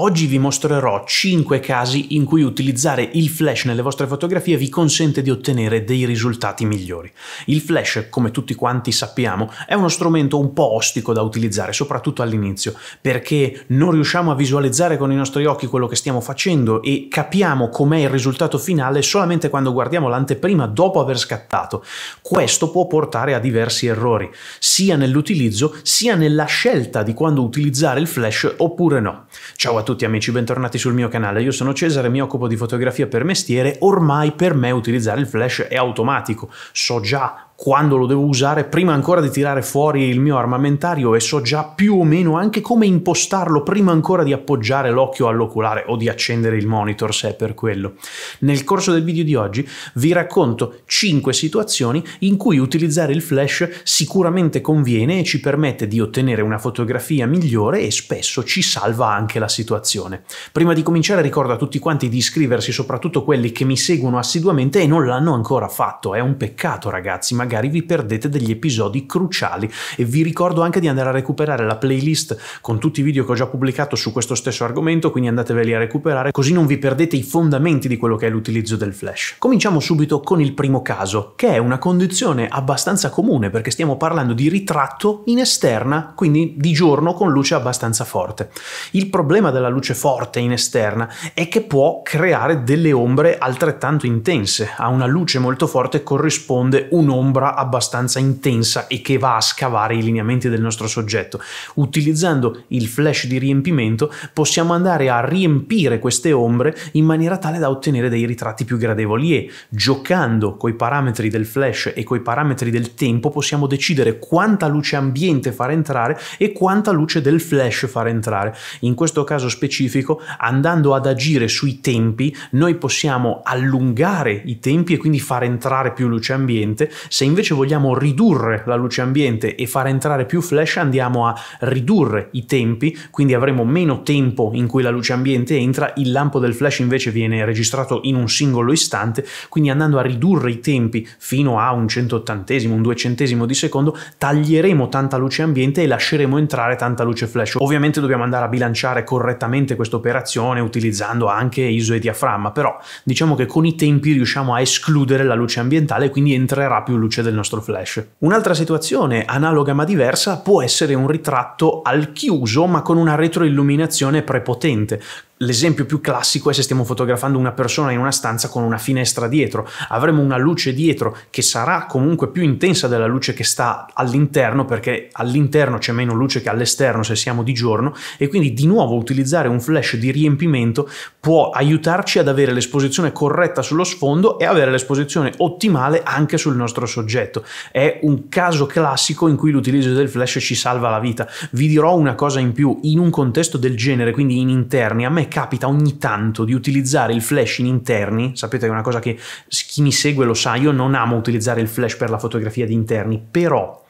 Oggi vi mostrerò 5 casi in cui utilizzare il flash nelle vostre fotografie vi consente di ottenere dei risultati migliori. Il flash, come tutti quanti sappiamo, è uno strumento un po' ostico da utilizzare, soprattutto all'inizio, perché non riusciamo a visualizzare con i nostri occhi quello che stiamo facendo e capiamo com'è il risultato finale solamente quando guardiamo l'anteprima dopo aver scattato. Questo può portare a diversi errori, sia nell'utilizzo sia nella scelta di quando utilizzare il flash oppure no. Ciao a tutti! tutti amici, bentornati sul mio canale. Io sono Cesare, mi occupo di fotografia per mestiere. Ormai per me utilizzare il flash è automatico. So già quando lo devo usare prima ancora di tirare fuori il mio armamentario e so già più o meno anche come impostarlo prima ancora di appoggiare l'occhio all'oculare o di accendere il monitor se è per quello. Nel corso del video di oggi vi racconto 5 situazioni in cui utilizzare il flash sicuramente conviene e ci permette di ottenere una fotografia migliore e spesso ci salva anche la situazione. Prima di cominciare ricordo a tutti quanti di iscriversi, soprattutto quelli che mi seguono assiduamente e non l'hanno ancora fatto, è un peccato ragazzi, magari magari vi perdete degli episodi cruciali e vi ricordo anche di andare a recuperare la playlist con tutti i video che ho già pubblicato su questo stesso argomento, quindi andateveli a recuperare così non vi perdete i fondamenti di quello che è l'utilizzo del flash. Cominciamo subito con il primo caso, che è una condizione abbastanza comune perché stiamo parlando di ritratto in esterna, quindi di giorno con luce abbastanza forte. Il problema della luce forte in esterna è che può creare delle ombre altrettanto intense. A una luce molto forte corrisponde un'ombra ombra abbastanza intensa e che va a scavare i lineamenti del nostro soggetto. Utilizzando il flash di riempimento possiamo andare a riempire queste ombre in maniera tale da ottenere dei ritratti più gradevoli e giocando coi parametri del flash e coi parametri del tempo possiamo decidere quanta luce ambiente far entrare e quanta luce del flash far entrare. In questo caso specifico andando ad agire sui tempi noi possiamo allungare i tempi e quindi far entrare più luce ambiente se invece vogliamo ridurre la luce ambiente e far entrare più flash andiamo a ridurre i tempi, quindi avremo meno tempo in cui la luce ambiente entra, il lampo del flash invece viene registrato in un singolo istante, quindi andando a ridurre i tempi fino a un centottantesimo, un duecentesimo di secondo, taglieremo tanta luce ambiente e lasceremo entrare tanta luce flash. Ovviamente dobbiamo andare a bilanciare correttamente questa operazione utilizzando anche ISO e diaframma, però diciamo che con i tempi riusciamo a escludere la luce ambientale, quindi entrerà più luce luce del nostro flash. Un'altra situazione analoga ma diversa può essere un ritratto al chiuso ma con una retroilluminazione prepotente, L'esempio più classico è se stiamo fotografando una persona in una stanza con una finestra dietro. Avremo una luce dietro che sarà comunque più intensa della luce che sta all'interno, perché all'interno c'è meno luce che all'esterno se siamo di giorno, e quindi di nuovo utilizzare un flash di riempimento può aiutarci ad avere l'esposizione corretta sullo sfondo e avere l'esposizione ottimale anche sul nostro soggetto. È un caso classico in cui l'utilizzo del flash ci salva la vita. Vi dirò una cosa in più, in un contesto del genere, quindi in interni, a me capita ogni tanto di utilizzare il flash in interni, sapete che è una cosa che chi mi segue lo sa, io non amo utilizzare il flash per la fotografia di interni, però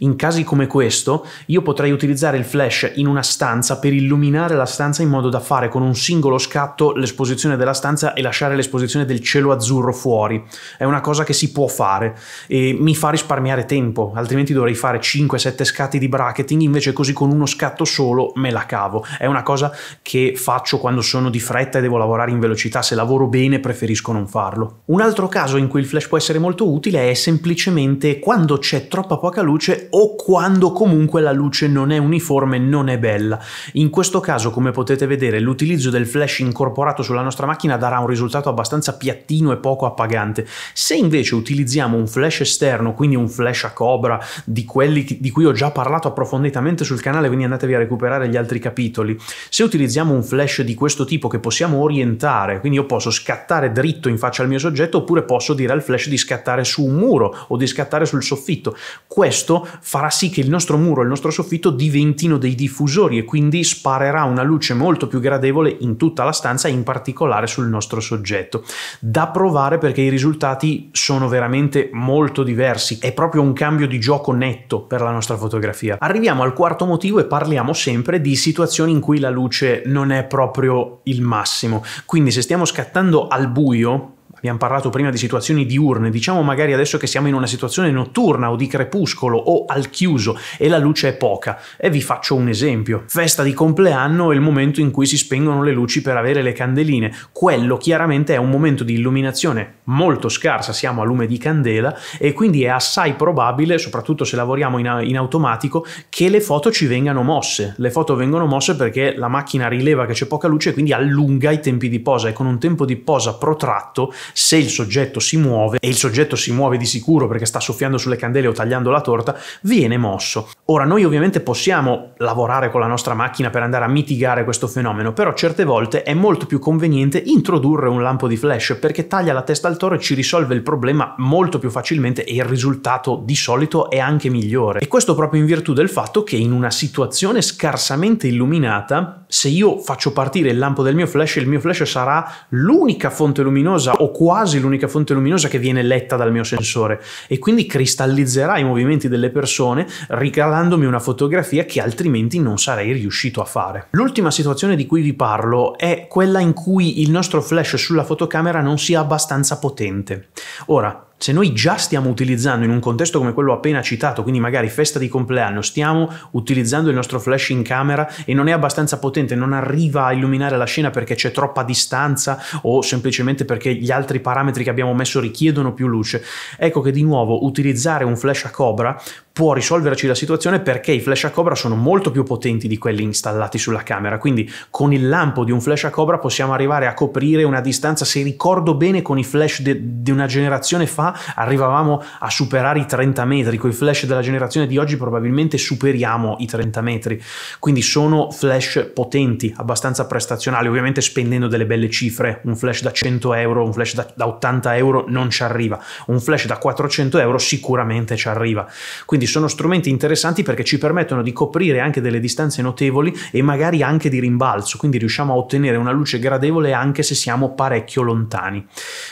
in casi come questo, io potrei utilizzare il flash in una stanza per illuminare la stanza in modo da fare con un singolo scatto l'esposizione della stanza e lasciare l'esposizione del cielo azzurro fuori. È una cosa che si può fare e mi fa risparmiare tempo, altrimenti dovrei fare 5-7 scatti di bracketing, invece così con uno scatto solo me la cavo. È una cosa che faccio quando sono di fretta e devo lavorare in velocità, se lavoro bene preferisco non farlo. Un altro caso in cui il flash può essere molto utile è semplicemente quando c'è troppa poca luce o quando comunque la luce non è uniforme, non è bella. In questo caso, come potete vedere, l'utilizzo del flash incorporato sulla nostra macchina darà un risultato abbastanza piattino e poco appagante. Se invece utilizziamo un flash esterno, quindi un flash a cobra di quelli di cui ho già parlato approfonditamente sul canale, quindi andatevi a recuperare gli altri capitoli. Se utilizziamo un flash di questo tipo che possiamo orientare, quindi io posso scattare dritto in faccia al mio soggetto oppure posso dire al flash di scattare su un muro o di scattare sul soffitto. Questo farà sì che il nostro muro, il nostro soffitto diventino dei diffusori e quindi sparerà una luce molto più gradevole in tutta la stanza e in particolare sul nostro soggetto. Da provare perché i risultati sono veramente molto diversi, è proprio un cambio di gioco netto per la nostra fotografia. Arriviamo al quarto motivo e parliamo sempre di situazioni in cui la luce non è proprio il massimo, quindi se stiamo scattando al buio Abbiamo parlato prima di situazioni diurne, diciamo magari adesso che siamo in una situazione notturna o di crepuscolo o al chiuso e la luce è poca. E vi faccio un esempio. Festa di compleanno è il momento in cui si spengono le luci per avere le candeline. Quello chiaramente è un momento di illuminazione molto scarsa, siamo a lume di candela e quindi è assai probabile, soprattutto se lavoriamo in, in automatico, che le foto ci vengano mosse. Le foto vengono mosse perché la macchina rileva che c'è poca luce e quindi allunga i tempi di posa e con un tempo di posa protratto, se il soggetto si muove, e il soggetto si muove di sicuro perché sta soffiando sulle candele o tagliando la torta, viene mosso. Ora, noi ovviamente possiamo lavorare con la nostra macchina per andare a mitigare questo fenomeno, però certe volte è molto più conveniente introdurre un lampo di flash perché taglia la testa al Salvatore ci risolve il problema molto più facilmente e il risultato di solito è anche migliore. E questo proprio in virtù del fatto che in una situazione scarsamente illuminata, se io faccio partire il lampo del mio flash, il mio flash sarà l'unica fonte luminosa o quasi l'unica fonte luminosa che viene letta dal mio sensore e quindi cristallizzerà i movimenti delle persone regalandomi una fotografia che altrimenti non sarei riuscito a fare. L'ultima situazione di cui vi parlo è quella in cui il nostro flash sulla fotocamera non sia abbastanza potente potente. Ora, se noi già stiamo utilizzando in un contesto come quello appena citato, quindi magari festa di compleanno, stiamo utilizzando il nostro flash in camera e non è abbastanza potente, non arriva a illuminare la scena perché c'è troppa distanza o semplicemente perché gli altri parametri che abbiamo messo richiedono più luce, ecco che di nuovo utilizzare un flash a cobra può risolverci la situazione perché i flash a cobra sono molto più potenti di quelli installati sulla camera, quindi con il lampo di un flash a cobra possiamo arrivare a coprire una distanza, se ricordo bene, con i flash di una generazione fa arrivavamo a superare i 30 metri, con i flash della generazione di oggi probabilmente superiamo i 30 metri, quindi sono flash potenti, abbastanza prestazionali, ovviamente spendendo delle belle cifre, un flash da 100 euro, un flash da, da 80 euro non ci arriva, un flash da 400 euro sicuramente ci arriva, quindi sono strumenti interessanti perché ci permettono di coprire anche delle distanze notevoli e magari anche di rimbalzo, quindi riusciamo a ottenere una luce gradevole anche se siamo parecchio lontani.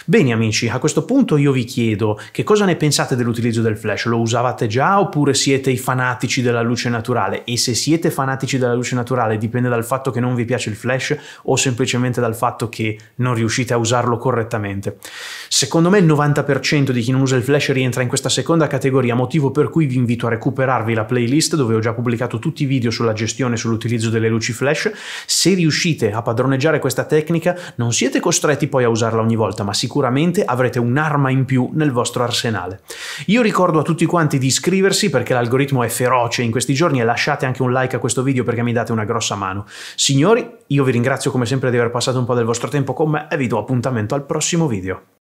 Bene amici, a questo punto io vi chiedo chiedo, che cosa ne pensate dell'utilizzo del flash? Lo usavate già oppure siete i fanatici della luce naturale? E se siete fanatici della luce naturale dipende dal fatto che non vi piace il flash o semplicemente dal fatto che non riuscite a usarlo correttamente. Secondo me il 90% di chi non usa il flash rientra in questa seconda categoria, motivo per cui vi invito a recuperarvi la playlist dove ho già pubblicato tutti i video sulla gestione e sull'utilizzo delle luci flash. Se riuscite a padroneggiare questa tecnica non siete costretti poi a usarla ogni volta, ma sicuramente avrete un'arma in più nel vostro arsenale. Io ricordo a tutti quanti di iscriversi perché l'algoritmo è feroce in questi giorni e lasciate anche un like a questo video perché mi date una grossa mano. Signori, io vi ringrazio come sempre di aver passato un po' del vostro tempo con me e vi do appuntamento al prossimo video.